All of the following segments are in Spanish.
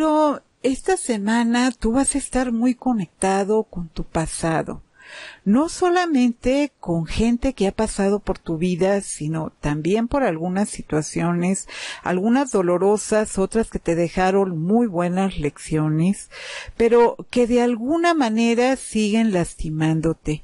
Pero esta semana tú vas a estar muy conectado con tu pasado. No solamente con gente que ha pasado por tu vida, sino también por algunas situaciones, algunas dolorosas, otras que te dejaron muy buenas lecciones, pero que de alguna manera siguen lastimándote.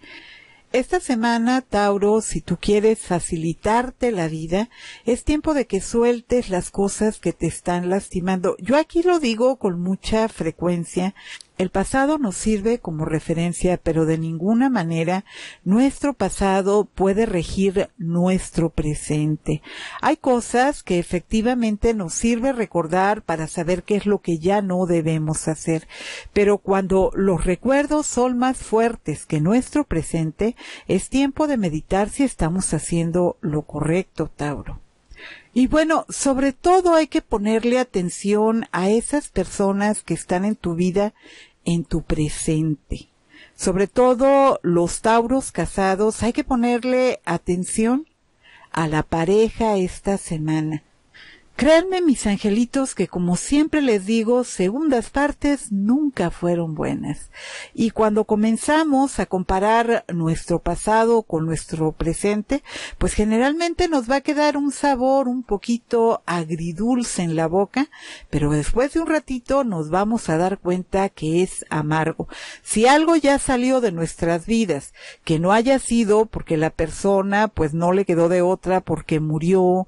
Esta semana, Tauro, si tú quieres facilitarte la vida, es tiempo de que sueltes las cosas que te están lastimando. Yo aquí lo digo con mucha frecuencia el pasado nos sirve como referencia, pero de ninguna manera nuestro pasado puede regir nuestro presente. Hay cosas que efectivamente nos sirve recordar para saber qué es lo que ya no debemos hacer, pero cuando los recuerdos son más fuertes que nuestro presente, es tiempo de meditar si estamos haciendo lo correcto, Tauro. Y bueno, sobre todo hay que ponerle atención a esas personas que están en tu vida en tu presente. Sobre todo los tauros casados, hay que ponerle atención a la pareja esta semana. Créanme mis angelitos que como siempre les digo, segundas partes nunca fueron buenas. Y cuando comenzamos a comparar nuestro pasado con nuestro presente, pues generalmente nos va a quedar un sabor un poquito agridulce en la boca, pero después de un ratito nos vamos a dar cuenta que es amargo. Si algo ya salió de nuestras vidas, que no haya sido porque la persona pues no le quedó de otra porque murió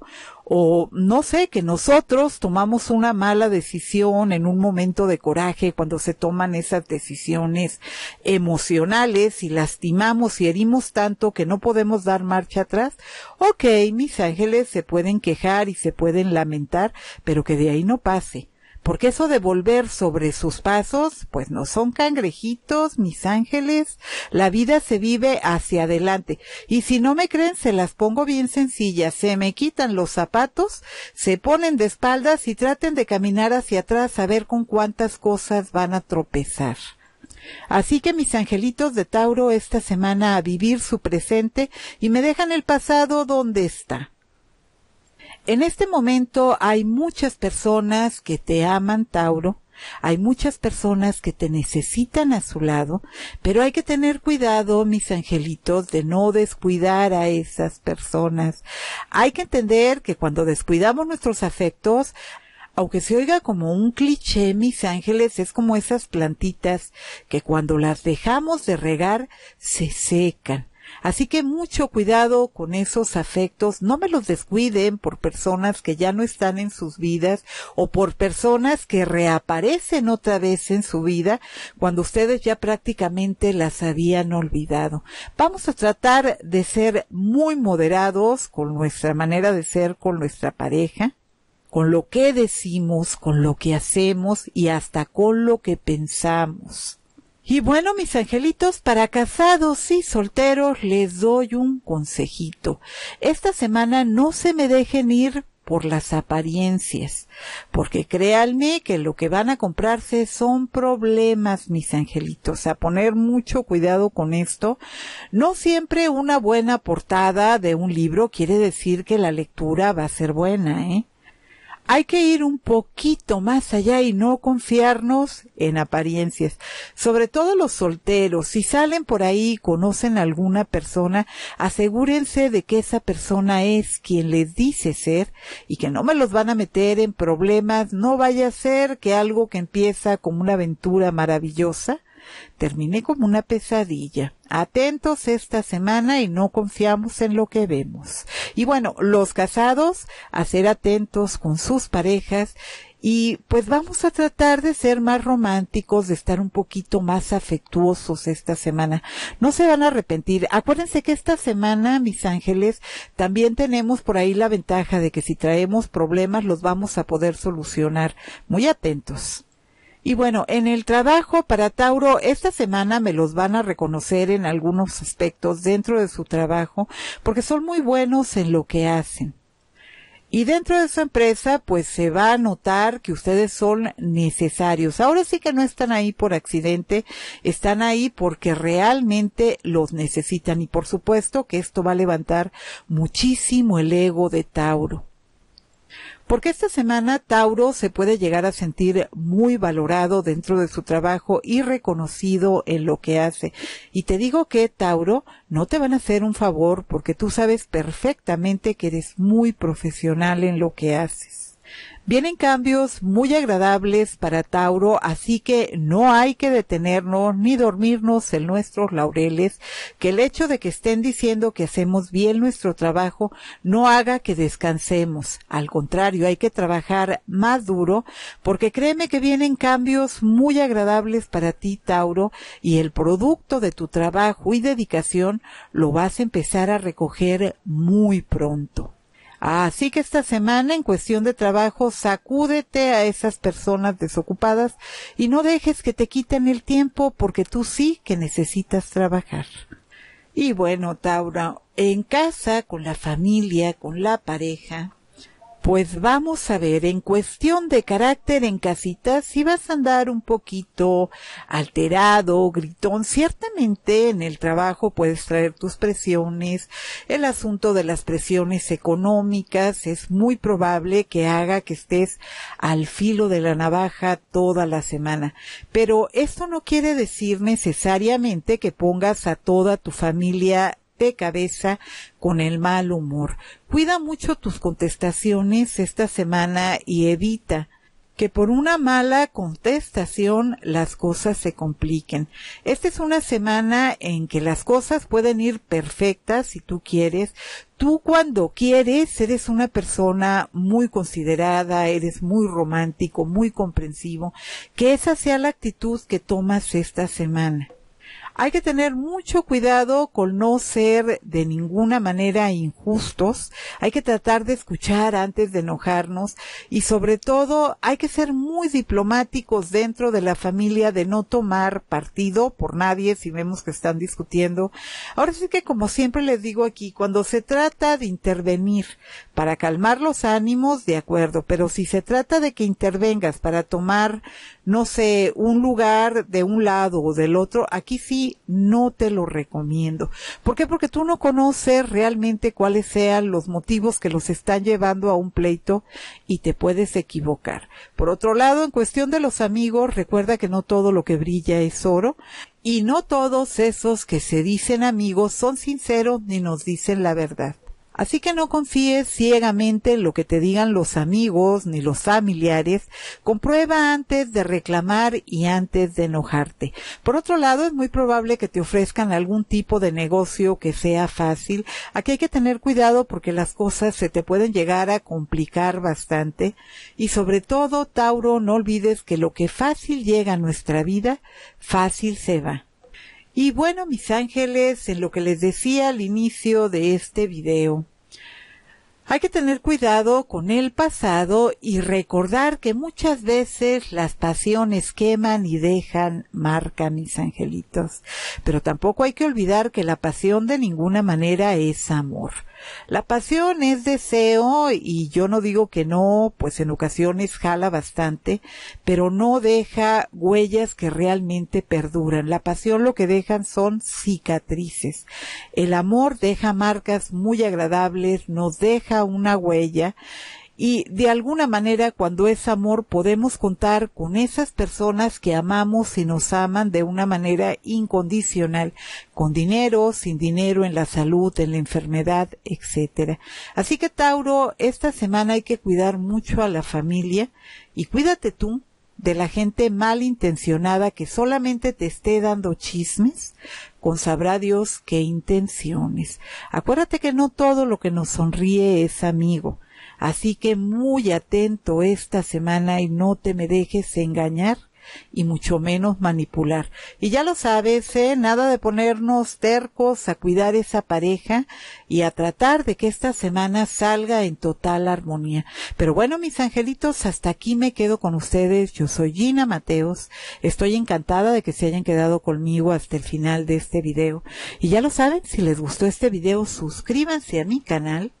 o no sé, que nosotros tomamos una mala decisión en un momento de coraje cuando se toman esas decisiones emocionales y lastimamos y herimos tanto que no podemos dar marcha atrás, Okay, mis ángeles se pueden quejar y se pueden lamentar, pero que de ahí no pase porque eso de volver sobre sus pasos, pues no son cangrejitos, mis ángeles, la vida se vive hacia adelante. Y si no me creen, se las pongo bien sencillas, se me quitan los zapatos, se ponen de espaldas y traten de caminar hacia atrás a ver con cuántas cosas van a tropezar. Así que mis angelitos de Tauro esta semana a vivir su presente y me dejan el pasado donde está en este momento hay muchas personas que te aman, Tauro. Hay muchas personas que te necesitan a su lado, pero hay que tener cuidado, mis angelitos, de no descuidar a esas personas. Hay que entender que cuando descuidamos nuestros afectos, aunque se oiga como un cliché, mis ángeles, es como esas plantitas que cuando las dejamos de regar se secan. Así que mucho cuidado con esos afectos, no me los descuiden por personas que ya no están en sus vidas o por personas que reaparecen otra vez en su vida cuando ustedes ya prácticamente las habían olvidado. Vamos a tratar de ser muy moderados con nuestra manera de ser con nuestra pareja con lo que decimos, con lo que hacemos y hasta con lo que pensamos. Y bueno, mis angelitos, para casados y solteros les doy un consejito. Esta semana no se me dejen ir por las apariencias, porque créanme que lo que van a comprarse son problemas, mis angelitos, a poner mucho cuidado con esto. No siempre una buena portada de un libro quiere decir que la lectura va a ser buena, ¿eh? hay que ir un poquito más allá y no confiarnos en apariencias. Sobre todo los solteros, si salen por ahí y conocen a alguna persona, asegúrense de que esa persona es quien les dice ser y que no me los van a meter en problemas. No vaya a ser que algo que empieza como una aventura maravillosa Terminé como una pesadilla. Atentos esta semana y no confiamos en lo que vemos. Y bueno, los casados, a ser atentos con sus parejas y pues vamos a tratar de ser más románticos, de estar un poquito más afectuosos esta semana. No se van a arrepentir. Acuérdense que esta semana, mis ángeles, también tenemos por ahí la ventaja de que si traemos problemas los vamos a poder solucionar. Muy atentos. Y bueno, en el trabajo para Tauro, esta semana me los van a reconocer en algunos aspectos dentro de su trabajo, porque son muy buenos en lo que hacen. Y dentro de su empresa, pues se va a notar que ustedes son necesarios. Ahora sí que no están ahí por accidente, están ahí porque realmente los necesitan. Y por supuesto que esto va a levantar muchísimo el ego de Tauro. Porque esta semana Tauro se puede llegar a sentir muy valorado dentro de su trabajo y reconocido en lo que hace. Y te digo que Tauro no te van a hacer un favor porque tú sabes perfectamente que eres muy profesional en lo que haces. Vienen cambios muy agradables para Tauro, así que no hay que detenernos ni dormirnos en nuestros laureles, que el hecho de que estén diciendo que hacemos bien nuestro trabajo no haga que descansemos. Al contrario, hay que trabajar más duro, porque créeme que vienen cambios muy agradables para ti, Tauro, y el producto de tu trabajo y dedicación lo vas a empezar a recoger muy pronto. Así que esta semana en cuestión de trabajo, sacúdete a esas personas desocupadas y no dejes que te quiten el tiempo porque tú sí que necesitas trabajar. Y bueno, Tauro, en casa, con la familia, con la pareja, pues vamos a ver, en cuestión de carácter en casita, si vas a andar un poquito alterado, gritón, ciertamente en el trabajo puedes traer tus presiones, el asunto de las presiones económicas es muy probable que haga que estés al filo de la navaja toda la semana. Pero esto no quiere decir necesariamente que pongas a toda tu familia de cabeza con el mal humor. Cuida mucho tus contestaciones esta semana y evita que por una mala contestación las cosas se compliquen. Esta es una semana en que las cosas pueden ir perfectas si tú quieres. Tú cuando quieres eres una persona muy considerada, eres muy romántico, muy comprensivo. Que esa sea la actitud que tomas esta semana. Hay que tener mucho cuidado con no ser de ninguna manera injustos. Hay que tratar de escuchar antes de enojarnos y sobre todo hay que ser muy diplomáticos dentro de la familia de no tomar partido por nadie si vemos que están discutiendo. Ahora sí que como siempre les digo aquí, cuando se trata de intervenir para calmar los ánimos, de acuerdo, pero si se trata de que intervengas para tomar, no sé, un lugar de un lado o del otro, aquí sí no te lo recomiendo. ¿Por qué? Porque tú no conoces realmente cuáles sean los motivos que los están llevando a un pleito y te puedes equivocar. Por otro lado, en cuestión de los amigos, recuerda que no todo lo que brilla es oro y no todos esos que se dicen amigos son sinceros ni nos dicen la verdad. Así que no confíes ciegamente en lo que te digan los amigos ni los familiares. Comprueba antes de reclamar y antes de enojarte. Por otro lado, es muy probable que te ofrezcan algún tipo de negocio que sea fácil. Aquí hay que tener cuidado porque las cosas se te pueden llegar a complicar bastante. Y sobre todo, Tauro, no olvides que lo que fácil llega a nuestra vida, fácil se va. Y bueno, mis ángeles, en lo que les decía al inicio de este video, hay que tener cuidado con el pasado y recordar que muchas veces las pasiones queman y dejan marca, mis angelitos. Pero tampoco hay que olvidar que la pasión de ninguna manera es amor. La pasión es deseo y yo no digo que no, pues en ocasiones jala bastante, pero no deja huellas que realmente perduran. La pasión lo que dejan son cicatrices. El amor deja marcas muy agradables, nos deja una huella y de alguna manera cuando es amor podemos contar con esas personas que amamos y nos aman de una manera incondicional, con dinero, sin dinero, en la salud, en la enfermedad, etc. Así que Tauro, esta semana hay que cuidar mucho a la familia y cuídate tú de la gente malintencionada que solamente te esté dando chismes, con sabrá Dios qué intenciones. Acuérdate que no todo lo que nos sonríe es amigo. Así que muy atento esta semana y no te me dejes engañar y mucho menos manipular. Y ya lo sabes, ¿eh? nada de ponernos tercos a cuidar esa pareja y a tratar de que esta semana salga en total armonía. Pero bueno, mis angelitos, hasta aquí me quedo con ustedes. Yo soy Gina Mateos. Estoy encantada de que se hayan quedado conmigo hasta el final de este video. Y ya lo saben, si les gustó este video, suscríbanse a mi canal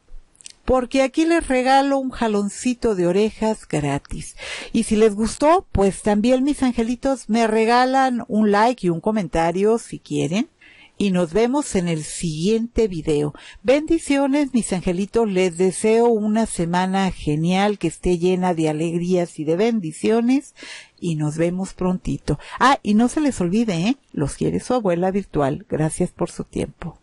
porque aquí les regalo un jaloncito de orejas gratis. Y si les gustó, pues también mis angelitos me regalan un like y un comentario si quieren. Y nos vemos en el siguiente video. Bendiciones, mis angelitos. Les deseo una semana genial que esté llena de alegrías y de bendiciones. Y nos vemos prontito. Ah, y no se les olvide, ¿eh? Los quiere su abuela virtual. Gracias por su tiempo.